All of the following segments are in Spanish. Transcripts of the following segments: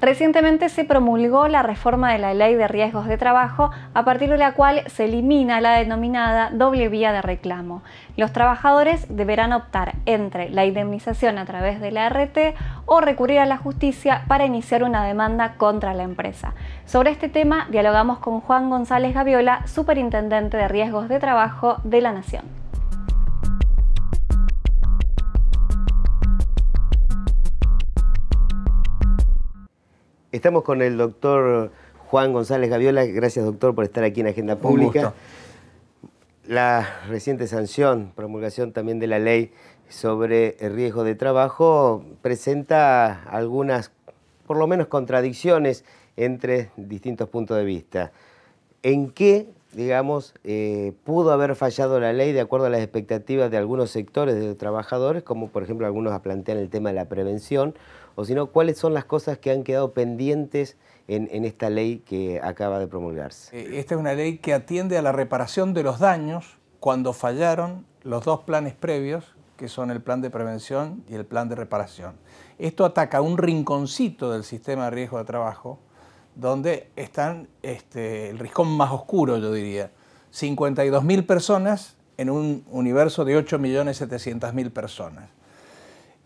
Recientemente se promulgó la reforma de la Ley de Riesgos de Trabajo, a partir de la cual se elimina la denominada doble vía de reclamo. Los trabajadores deberán optar entre la indemnización a través de la RT o recurrir a la justicia para iniciar una demanda contra la empresa. Sobre este tema dialogamos con Juan González Gaviola, Superintendente de Riesgos de Trabajo de la Nación. Estamos con el doctor Juan González Gaviola. Gracias, doctor, por estar aquí en Agenda Pública. La reciente sanción, promulgación también de la ley sobre riesgo de trabajo, presenta algunas, por lo menos, contradicciones entre distintos puntos de vista. ¿En qué, digamos, eh, pudo haber fallado la ley de acuerdo a las expectativas de algunos sectores de trabajadores, como por ejemplo algunos plantean el tema de la prevención, o si no, cuáles son las cosas que han quedado pendientes en, esta ley que acaba de promulgarse. Eh, esta es una ley que atiende a la reparación de los daños cuando fallaron los dos planes previos, que son el plan de prevención y el plan de reparación. Esto ataca un rinconcito del sistema de riesgo de trabajo, donde están este, el rincón más oscuro, yo diría. 52.000 personas en un universo de 8.700.000 personas.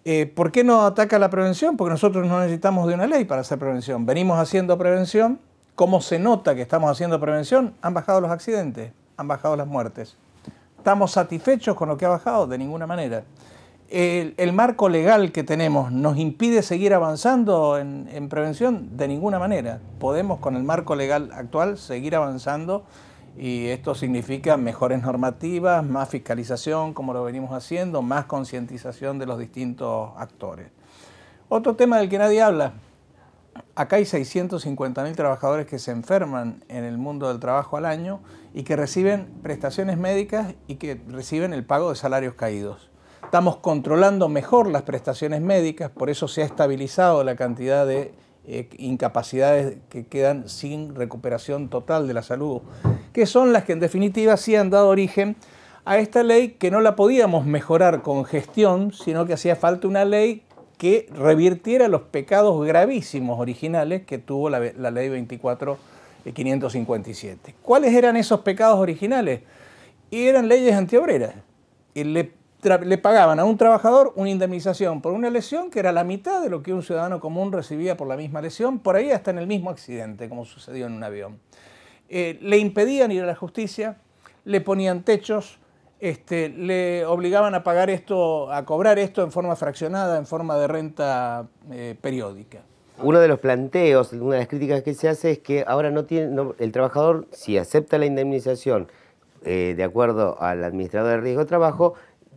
Eh, ¿Por qué no ataca la prevención? Porque nosotros no necesitamos de una ley para hacer prevención. Venimos haciendo prevención. ¿Cómo se nota que estamos haciendo prevención? Han bajado los accidentes, han bajado las muertes. ¿Estamos satisfechos con lo que ha bajado? De ninguna manera. El, marco legal que tenemos nos impide seguir avanzando en prevención? De ninguna manera. Podemos con el marco legal actual seguir avanzando y esto significa mejores normativas, más fiscalización, como lo venimos haciendo, más concientización de los distintos actores. Otro tema del que nadie habla, acá hay 650.000 trabajadores que se enferman en el mundo del trabajo al año y que reciben prestaciones médicas y que reciben el pago de salarios caídos. Estamos controlando mejor las prestaciones médicas, por eso se ha estabilizado la cantidad de eh, incapacidades que quedan sin recuperación total de la salud, que son las que en definitiva sí han dado origen a esta ley que no la podíamos mejorar con gestión, sino que hacía falta una ley que revirtiera los pecados gravísimos originales que tuvo la, ley 24557. Eh, ¿Cuáles eran esos pecados originales? Y eran leyes antiobreras le pagaban a un trabajador una indemnización por una lesión que era la mitad de lo que un ciudadano común recibía por la misma lesión, por ahí hasta en el mismo accidente, como sucedió en un avión. Eh, le impedían ir a la justicia, le ponían techos, este, le obligaban a pagar esto, a cobrar esto en forma fraccionada, en forma de renta eh, periódica. Uno de los planteos, una de las críticas que se hace es que ahora no tiene, el trabajador, si acepta la indemnización eh, de acuerdo al administrador de riesgo de trabajo,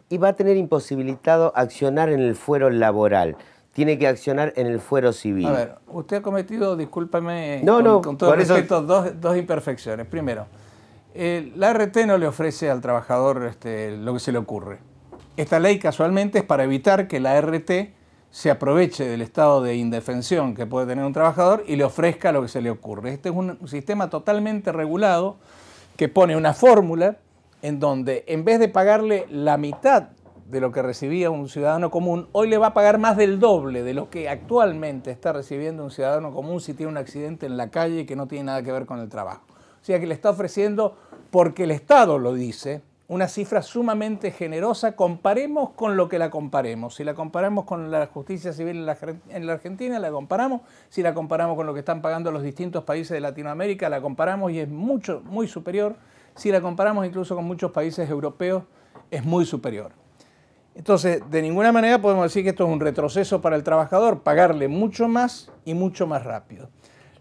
y va a tener imposibilitado accionar en el fuero laboral. Tiene que accionar en el fuero civil. A ver, usted ha cometido, discúlpame, con, todo respeto, dos, imperfecciones. Primero, la RT no le ofrece al trabajador este, lo que se le ocurre. Esta ley casualmente es para evitar que la RT se aproveche del estado de indefensión que puede tener un trabajador y le ofrezca lo que se le ocurre. Este es un sistema totalmente regulado que pone una fórmula en donde en vez de pagarle la mitad de lo que recibía un ciudadano común, hoy le va a pagar más del doble de lo que actualmente está recibiendo un ciudadano común si tiene un accidente en la calle que no tiene nada que ver con el trabajo. O sea que le está ofreciendo, porque el Estado lo dice, una cifra sumamente generosa, comparemos con lo que la comparemos. Si la comparamos con la justicia civil en la, en la, Argentina, la comparamos. Si la comparamos con lo que están pagando los distintos países de Latinoamérica, la comparamos y es mucho, muy superior si la comparamos incluso con muchos países europeos, es muy superior. Entonces, de ninguna manera podemos decir que esto es un retroceso para el trabajador, pagarle mucho más y mucho más rápido.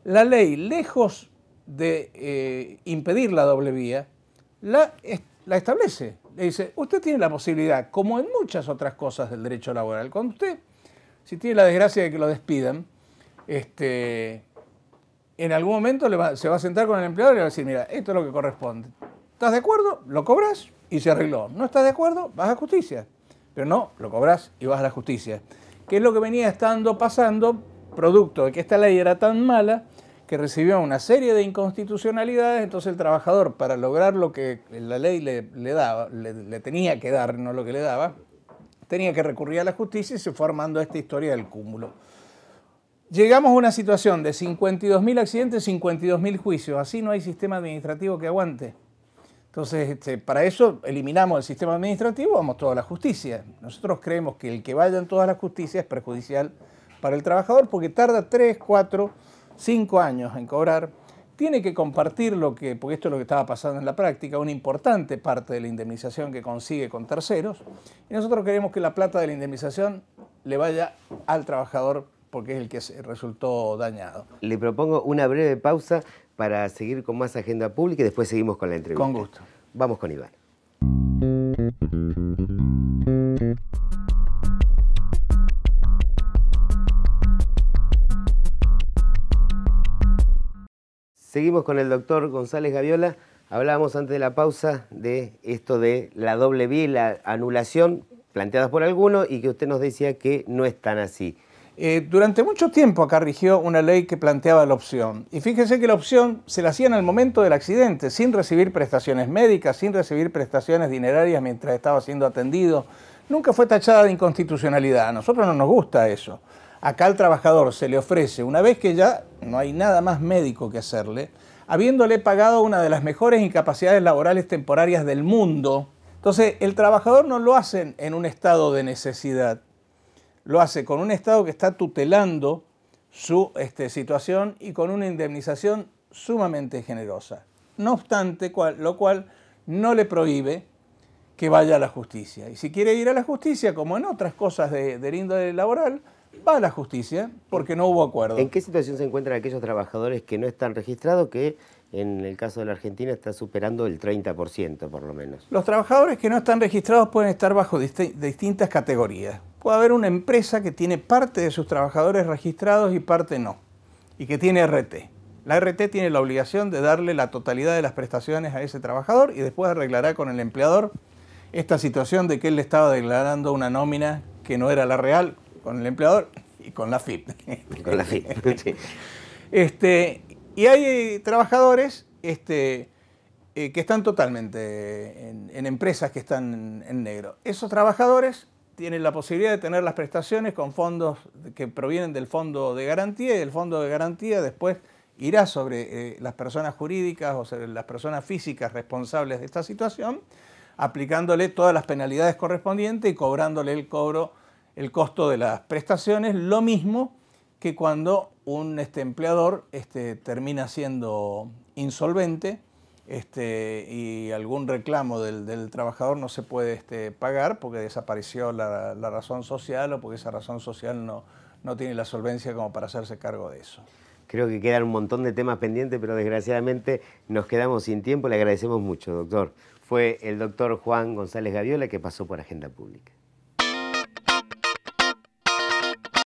La ley, lejos de eh, impedir la doble vía, la, la establece. Le dice, usted tiene la posibilidad, como en muchas otras cosas del derecho laboral, cuando usted, si tiene la desgracia de que lo despidan, este, en algún momento se va a sentar con el empleador y le va a decir, mira, esto es lo que corresponde. ¿Estás de acuerdo? Lo cobras y se arregló. ¿No estás de acuerdo? Vas a justicia. Pero no, lo cobras y vas a la justicia. ¿Qué es lo que venía estando pasando? Producto de que esta ley era tan mala que recibió una serie de inconstitucionalidades, entonces el trabajador para lograr lo que la ley le, daba, le, tenía que dar, no lo que le daba, tenía que recurrir a la justicia y se fue armando esta historia del cúmulo. Llegamos a una situación de 52.000 accidentes, 52.000 juicios. Así no hay sistema administrativo que aguante. Entonces, este, para eso eliminamos el sistema administrativo, vamos toda la justicia. Nosotros creemos que el que vaya en todas las justicias es perjudicial para el trabajador porque tarda 3, 4, 5 años en cobrar. Tiene que compartir lo que, porque esto es lo que estaba pasando en la práctica, una importante parte de la indemnización que consigue con terceros. Y nosotros queremos que la plata de la indemnización le vaya al trabajador porque es el que resultó dañado. Le propongo una breve pausa para seguir con más agenda pública y después seguimos con la entrevista. Con gusto. Vamos con Iván. Seguimos con el doctor González Gaviola. Hablábamos antes de la pausa de esto de la doble vía la anulación planteadas por algunos y que usted nos decía que no es tan así. Eh, durante mucho tiempo acá rigió una ley que planteaba la opción. Y fíjense que la opción se la hacía en el momento del accidente, sin recibir prestaciones médicas, sin recibir prestaciones dinerarias mientras estaba siendo atendido. Nunca fue tachada de inconstitucionalidad. A nosotros no nos gusta eso. Acá al trabajador se le ofrece, una vez que ya no hay nada más médico que hacerle, habiéndole pagado una de las mejores incapacidades laborales temporarias del mundo. Entonces, el trabajador no lo hacen en un estado de necesidad lo hace con un Estado que está tutelando su este, situación y con una indemnización sumamente generosa. No obstante, lo cual no le prohíbe que vaya a la justicia. Y si quiere ir a la justicia, como en otras cosas de, del índole laboral, va a la justicia porque no hubo acuerdo. ¿En qué situación se encuentran aquellos trabajadores que no están registrados, que en el caso de la Argentina está superando el 30% por lo menos? Los trabajadores que no están registrados pueden estar bajo distintas categorías puede haber una empresa que tiene parte de sus trabajadores registrados y parte no, y que tiene RT. La RT tiene la obligación de darle la totalidad de las prestaciones a ese trabajador y después arreglará con el empleador esta situación de que él le estaba declarando una nómina que no era la real con el empleador y con la FIP. Con la FIP, Este, y hay eh, trabajadores este, eh, que están totalmente en empresas que están en negro. Esos trabajadores tiene la posibilidad de tener las prestaciones con fondos que provienen del fondo de garantía y el fondo de garantía después irá sobre eh, las personas jurídicas o sobre las personas físicas responsables de esta situación, aplicándole todas las penalidades correspondientes y cobrándole el cobro, el costo de las prestaciones, lo mismo que cuando un este, empleador este, termina siendo insolvente este, y algún reclamo del, trabajador no se puede este, pagar porque desapareció la, razón social o porque esa razón social no, no tiene la solvencia como para hacerse cargo de eso. Creo que quedan un montón de temas pendientes, pero desgraciadamente nos quedamos sin tiempo. Le agradecemos mucho, doctor. Fue el doctor Juan González Gaviola que pasó por Agenda Pública.